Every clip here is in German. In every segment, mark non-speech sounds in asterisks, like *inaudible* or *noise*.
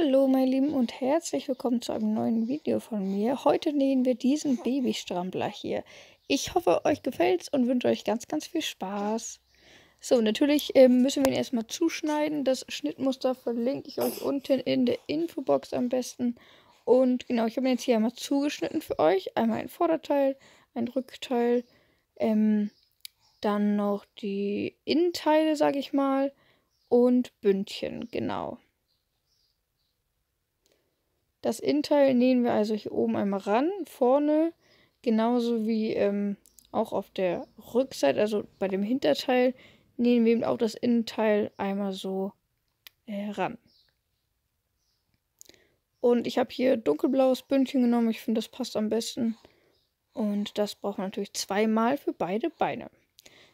Hallo meine Lieben und herzlich willkommen zu einem neuen Video von mir. Heute nähen wir diesen Babystrampler hier. Ich hoffe, euch gefällt's und wünsche euch ganz, ganz viel Spaß. So, natürlich äh, müssen wir ihn erstmal zuschneiden. Das Schnittmuster verlinke ich euch unten in der Infobox am besten. Und genau, ich habe ihn jetzt hier einmal zugeschnitten für euch. Einmal ein Vorderteil, ein Rückteil, ähm, dann noch die Innenteile, sage ich mal, und Bündchen, genau. Das Innenteil nähen wir also hier oben einmal ran, vorne, genauso wie ähm, auch auf der Rückseite, also bei dem Hinterteil, nähen wir eben auch das Innenteil einmal so äh, ran. Und ich habe hier dunkelblaues Bündchen genommen, ich finde das passt am besten. Und das braucht man natürlich zweimal für beide Beine.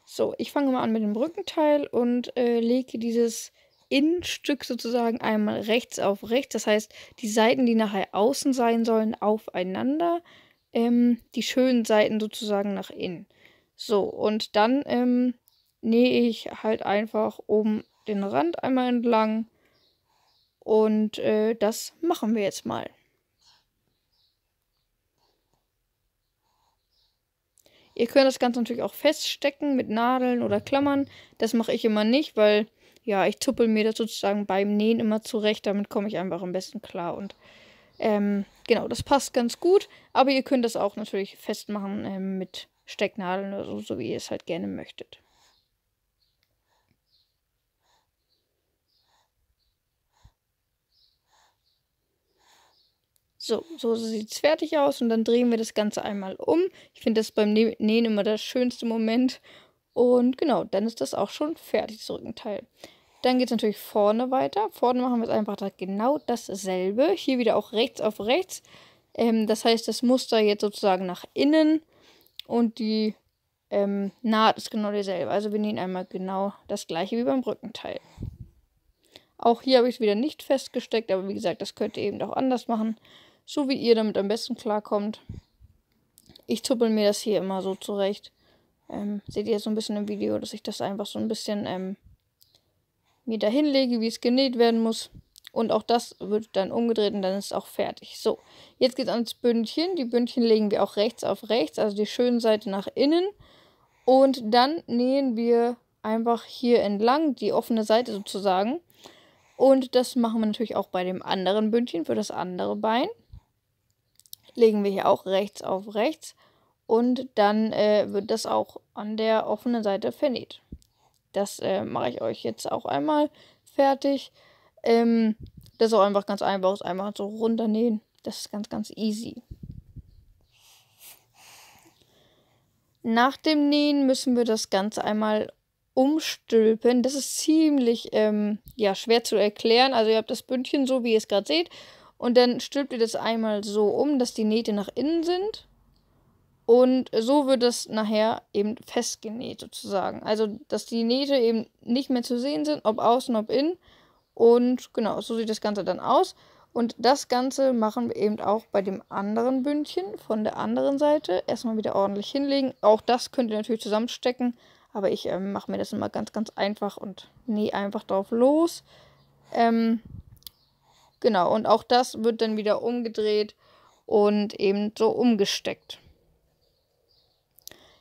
So, ich fange mal an mit dem Rückenteil und äh, lege dieses Innenstück sozusagen einmal rechts auf rechts. Das heißt, die Seiten, die nachher außen sein sollen, aufeinander. Ähm, die schönen Seiten sozusagen nach innen. So, und dann ähm, nähe ich halt einfach um den Rand einmal entlang. Und äh, das machen wir jetzt mal. Ihr könnt das Ganze natürlich auch feststecken mit Nadeln oder Klammern. Das mache ich immer nicht, weil ja, ich tuppel mir das sozusagen beim Nähen immer zurecht. Damit komme ich einfach am besten klar. Und ähm, genau, das passt ganz gut. Aber ihr könnt das auch natürlich festmachen ähm, mit Stecknadeln oder so, so wie ihr es halt gerne möchtet. So, so sieht es fertig aus und dann drehen wir das Ganze einmal um. Ich finde das beim Nähen immer das schönste Moment. Und genau, dann ist das auch schon fertig, das Rückenteil. Dann geht es natürlich vorne weiter. Vorne machen wir es einfach genau dasselbe. Hier wieder auch rechts auf rechts. Ähm, das heißt, das Muster jetzt sozusagen nach innen und die ähm, Naht ist genau dieselbe. Also wir nähen einmal genau das gleiche wie beim Rückenteil. Auch hier habe ich es wieder nicht festgesteckt, aber wie gesagt, das könnt ihr eben auch anders machen, so wie ihr damit am besten klarkommt. Ich zuppel mir das hier immer so zurecht. Ähm, seht ihr so ein bisschen im Video, dass ich das einfach so ein bisschen ähm, mir dahin lege, wie es genäht werden muss. Und auch das wird dann umgedreht und dann ist es auch fertig. So, jetzt geht es ans Bündchen. Die Bündchen legen wir auch rechts auf rechts, also die schöne Seite nach innen. Und dann nähen wir einfach hier entlang die offene Seite sozusagen. Und das machen wir natürlich auch bei dem anderen Bündchen für das andere Bein. Legen wir hier auch rechts auf rechts. Und dann äh, wird das auch an der offenen Seite vernäht. Das äh, mache ich euch jetzt auch einmal fertig. Ähm, das ist auch einfach ganz einfach. Ist einfach so runternähen. Das ist ganz, ganz easy. Nach dem Nähen müssen wir das Ganze einmal umstülpen. Das ist ziemlich ähm, ja, schwer zu erklären. Also ihr habt das Bündchen so, wie ihr es gerade seht. Und dann stülpt ihr das einmal so um, dass die Nähte nach innen sind. Und so wird das nachher eben festgenäht sozusagen. Also, dass die Nähte eben nicht mehr zu sehen sind, ob außen, ob innen. Und genau, so sieht das Ganze dann aus. Und das Ganze machen wir eben auch bei dem anderen Bündchen von der anderen Seite. Erstmal wieder ordentlich hinlegen. Auch das könnt ihr natürlich zusammenstecken. Aber ich ähm, mache mir das immer ganz, ganz einfach und nähe einfach drauf los. Ähm, genau, und auch das wird dann wieder umgedreht und eben so umgesteckt.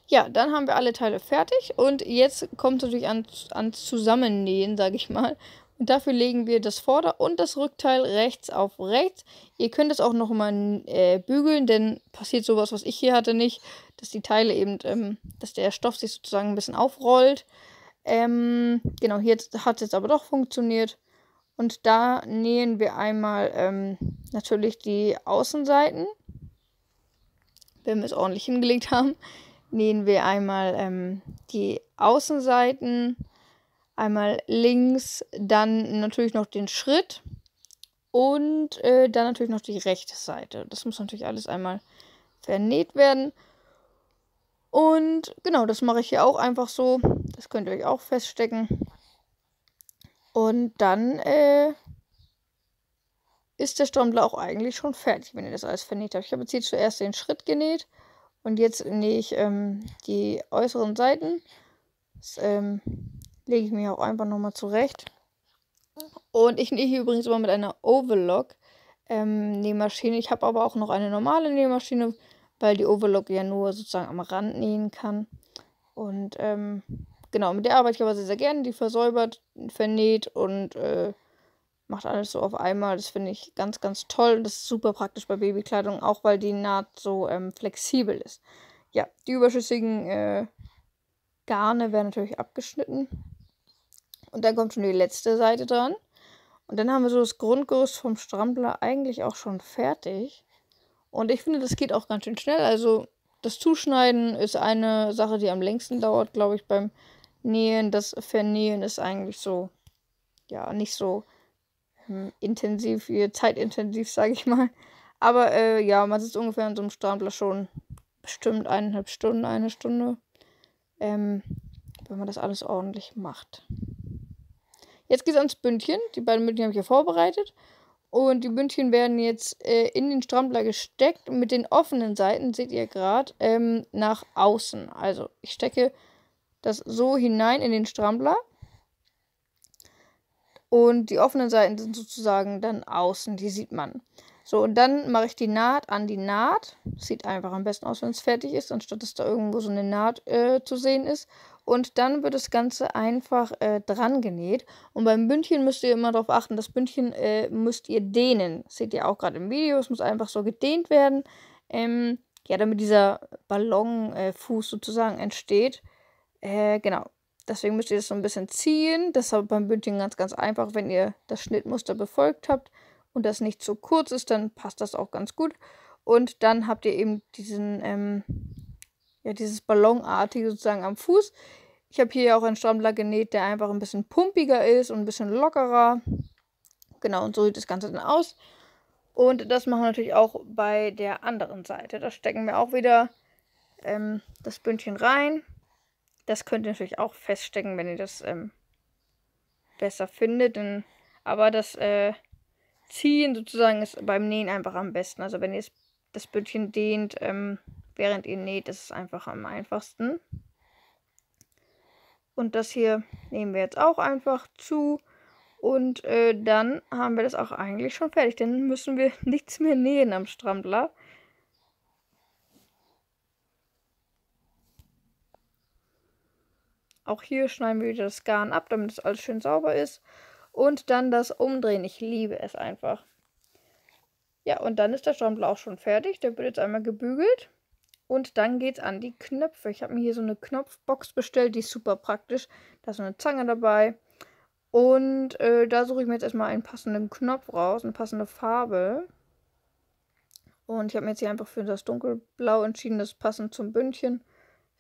Ja, dann haben wir alle Teile fertig und jetzt kommt es natürlich ans, ans Zusammennähen, sage ich mal. Und dafür legen wir das Vorder- und das Rückteil rechts auf rechts. Ihr könnt es auch nochmal äh, bügeln, denn passiert sowas, was ich hier hatte, nicht, dass die Teile eben, ähm, dass der Stoff sich sozusagen ein bisschen aufrollt. Ähm, genau, hier hat es jetzt aber doch funktioniert. Und da nähen wir einmal ähm, natürlich die Außenseiten, wenn wir es ordentlich hingelegt haben nähen wir einmal ähm, die Außenseiten, einmal links, dann natürlich noch den Schritt und äh, dann natürlich noch die rechte Seite. Das muss natürlich alles einmal vernäht werden. Und genau, das mache ich hier auch einfach so. Das könnt ihr euch auch feststecken. Und dann äh, ist der Strombler auch eigentlich schon fertig, wenn ihr das alles vernäht habt. Ich habe jetzt hier zuerst den Schritt genäht und jetzt nähe ich ähm, die äußeren Seiten. Das ähm, lege ich mir auch einfach nochmal zurecht. Und ich nähe hier übrigens immer mit einer Overlock ähm, Nähmaschine. Ich habe aber auch noch eine normale Nähmaschine, weil die Overlock ja nur sozusagen am Rand nähen kann. Und ähm, genau, mit der arbeite ich aber sehr, sehr gerne. Die versäubert, vernäht und äh, macht alles so auf einmal. Das finde ich ganz, ganz toll. das ist super praktisch bei Babykleidung, auch weil die Naht so ähm, flexibel ist. Ja, die überschüssigen äh, Garne werden natürlich abgeschnitten. Und dann kommt schon die letzte Seite dran. Und dann haben wir so das Grundgerüst vom Strampler eigentlich auch schon fertig. Und ich finde, das geht auch ganz schön schnell. Also das Zuschneiden ist eine Sache, die am längsten dauert, glaube ich, beim Nähen. Das Vernähen ist eigentlich so, ja, nicht so hm, intensiv, wie zeitintensiv, sage ich mal. Aber äh, ja, man sitzt ungefähr in so einem Stapler schon bestimmt eineinhalb Stunden, eine Stunde. Ähm, wenn man das alles ordentlich macht. Jetzt geht es ans Bündchen. Die beiden Bündchen habe ich ja vorbereitet. Und die Bündchen werden jetzt äh, in den Strampler gesteckt. Mit den offenen Seiten seht ihr gerade ähm, nach außen. Also ich stecke das so hinein in den Strampler. Und die offenen Seiten sind sozusagen dann außen, die sieht man. So, und dann mache ich die Naht an die Naht. sieht einfach am besten aus, wenn es fertig ist, anstatt dass da irgendwo so eine Naht äh, zu sehen ist. Und dann wird das Ganze einfach äh, dran genäht. Und beim Bündchen müsst ihr immer darauf achten, das Bündchen äh, müsst ihr dehnen. Das seht ihr auch gerade im Video, es muss einfach so gedehnt werden. Ähm, ja, damit dieser Ballonfuß äh, sozusagen entsteht. Äh, genau, Deswegen müsst ihr das so ein bisschen ziehen. Das Deshalb beim Bündchen ganz, ganz einfach, wenn ihr das Schnittmuster befolgt habt und das nicht zu kurz ist, dann passt das auch ganz gut. Und dann habt ihr eben diesen, ähm, ja, dieses Ballonartige sozusagen am Fuß. Ich habe hier auch einen Strampler genäht, der einfach ein bisschen pumpiger ist und ein bisschen lockerer. Genau, und so sieht das Ganze dann aus. Und das machen wir natürlich auch bei der anderen Seite. Da stecken wir auch wieder ähm, das Bündchen rein. Das könnt ihr natürlich auch feststecken, wenn ihr das ähm, besser findet. Denn, aber das äh, Ziehen sozusagen ist beim Nähen einfach am besten. Also wenn ihr das Bündchen dehnt, ähm, während ihr näht, ist es einfach am einfachsten. Und das hier nehmen wir jetzt auch einfach zu. Und äh, dann haben wir das auch eigentlich schon fertig. Dann müssen wir *laughs* nichts mehr nähen am Strampler. Auch hier schneiden wir wieder das Garn ab, damit es alles schön sauber ist. Und dann das Umdrehen. Ich liebe es einfach. Ja, und dann ist der Strampel auch schon fertig. Der wird jetzt einmal gebügelt. Und dann geht es an die Knöpfe. Ich habe mir hier so eine Knopfbox bestellt, die ist super praktisch. Da ist eine Zange dabei. Und äh, da suche ich mir jetzt erstmal einen passenden Knopf raus, eine passende Farbe. Und ich habe mir jetzt hier einfach für das Dunkelblau entschieden, das ist passend zum Bündchen.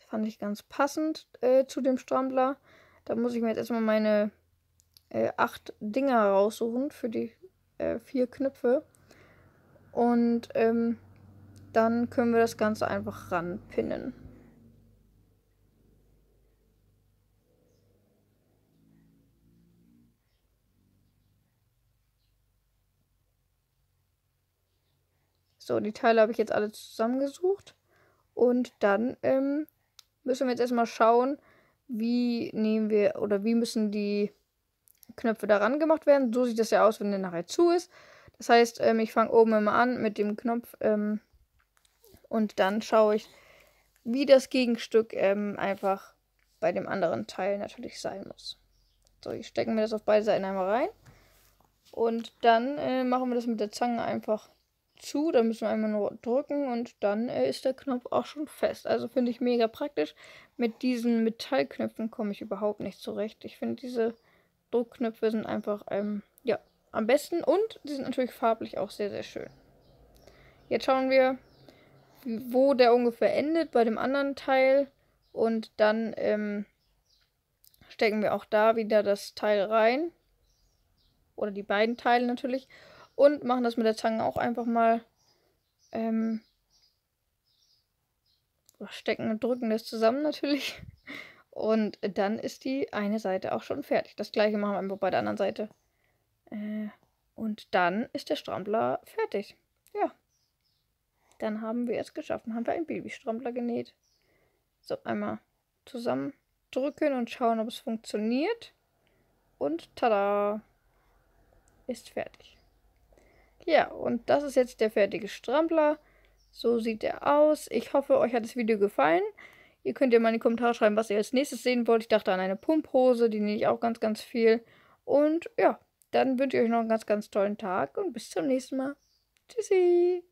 Fand ich ganz passend äh, zu dem Strampler. Da muss ich mir jetzt erstmal meine äh, acht Dinger raussuchen für die äh, vier Knöpfe. Und ähm, dann können wir das Ganze einfach ranpinnen. So, die Teile habe ich jetzt alle zusammengesucht. Und dann ähm, müssen wir jetzt erstmal schauen, wie nehmen wir oder wie müssen die Knöpfe daran gemacht werden. So sieht das ja aus, wenn der nachher zu ist. Das heißt, ähm, ich fange oben immer an mit dem Knopf ähm, und dann schaue ich, wie das Gegenstück ähm, einfach bei dem anderen Teil natürlich sein muss. So, ich stecke mir das auf beide Seiten einmal rein und dann äh, machen wir das mit der Zange einfach zu. Da müssen wir einmal nur drücken und dann äh, ist der Knopf auch schon fest. Also finde ich mega praktisch. Mit diesen Metallknöpfen komme ich überhaupt nicht zurecht. Ich finde diese Druckknöpfe sind einfach ähm, ja, am besten und sie sind natürlich farblich auch sehr, sehr schön. Jetzt schauen wir, wo der ungefähr endet bei dem anderen Teil und dann ähm, stecken wir auch da wieder das Teil rein. Oder die beiden Teile natürlich. Und machen das mit der Zange auch einfach mal. Ähm, stecken und drücken das zusammen natürlich. Und dann ist die eine Seite auch schon fertig. Das gleiche machen wir einfach bei der anderen Seite. Äh, und dann ist der Strampler fertig. Ja. Dann haben wir es geschafft. Dann haben wir einen Babystrampler genäht. So, einmal zusammen drücken und schauen, ob es funktioniert. Und tada! Ist fertig. Ja, und das ist jetzt der fertige Strampler. So sieht er aus. Ich hoffe, euch hat das Video gefallen. Ihr könnt ja mal in die Kommentare schreiben, was ihr als nächstes sehen wollt. Ich dachte an eine Pumphose, die nehme ich auch ganz, ganz viel. Und ja, dann wünsche ich euch noch einen ganz, ganz tollen Tag und bis zum nächsten Mal. Tschüssi!